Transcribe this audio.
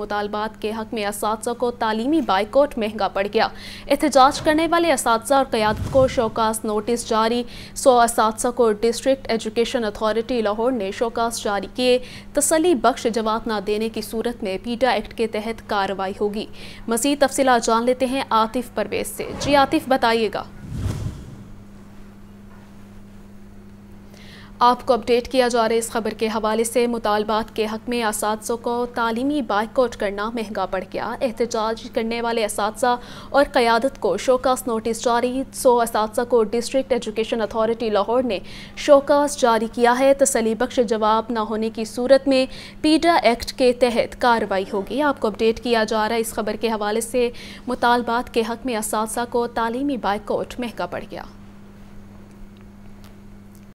मुतालबात के हक में इस को तालीमी बाइकॉट महंगा पड़ गया एहतजाज करने वाले इस और क्यादत को शोकास नोटिस जारी सौ इस को डिस्ट्रिक्ट एजुकेशन अथॉरिटी लाहौर ने शोकास जारी किए तसली बख्श जवाब ना देने की सूरत में पीटा एक्ट के तहत कार्रवाई होगी मजीद तफसी जान लेते हैं आतिफ परवेज से जी आतिफ बताइएगा आपको अपडेट किया जा रहा है इस खबर के हवाले से मुतालबात के हक में इस को तालीमी बाइकआउट करना महंगा पड़ गया एहतजाज करने वाले इस और क़्यादत को शोकास नोटिस जारी सौ इस को डिस्ट्रिक्ट एजुकेशन अथॉरिटी लाहौर ने शोकास जारी किया है तसली बख्श जवाब न होने की सूरत में पीडा एक्ट के तहत कार्रवाई होगी आपको अपडेट किया जा रहा है इस खबर के हवाले से मुतालबात के हक में इस को तालीमी बाइकआउट महंगा पड़ गया